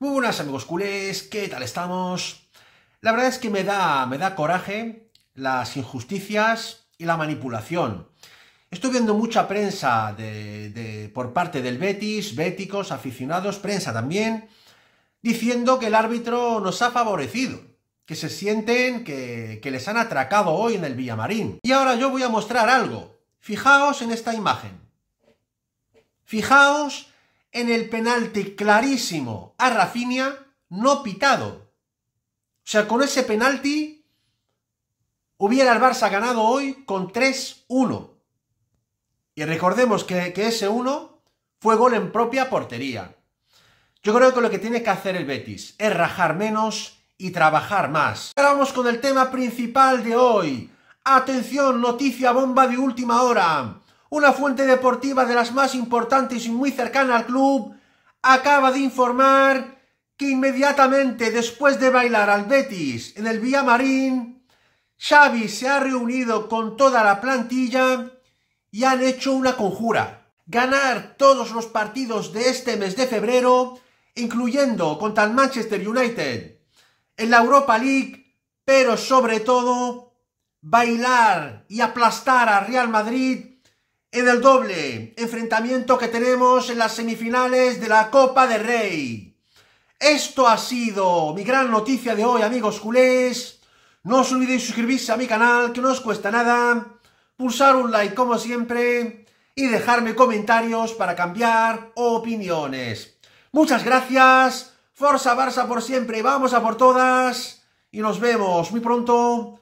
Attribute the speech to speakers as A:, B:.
A: Muy buenas amigos culés, ¿qué tal estamos? La verdad es que me da, me da coraje las injusticias y la manipulación. Estoy viendo mucha prensa de, por parte del Betis, béticos, aficionados, prensa también, diciendo que el árbitro nos ha favorecido, que se sienten que, que les han atracado hoy en el Villamarín. Y ahora yo voy a mostrar algo. Fijaos en esta imagen. Fijaos en el penalti clarísimo a Rafinha, no pitado. O sea, con ese penalti hubiera el Barça ganado hoy con 3-1. Y recordemos que, que ese 1 fue gol en propia portería. Yo creo que lo que tiene que hacer el Betis es rajar menos y trabajar más. Ahora vamos con el tema principal de hoy. Atención, noticia bomba de última hora una fuente deportiva de las más importantes y muy cercana al club, acaba de informar que inmediatamente después de bailar al Betis en el Marín, Xavi se ha reunido con toda la plantilla y han hecho una conjura. Ganar todos los partidos de este mes de febrero, incluyendo contra el Manchester United, en la Europa League, pero sobre todo bailar y aplastar a Real Madrid en el doble enfrentamiento que tenemos en las semifinales de la Copa del Rey. Esto ha sido mi gran noticia de hoy, amigos culés. No os olvidéis suscribirse a mi canal, que no os cuesta nada. Pulsar un like como siempre y dejarme comentarios para cambiar opiniones. Muchas gracias. Forza Barça por siempre. Vamos a por todas. Y nos vemos muy pronto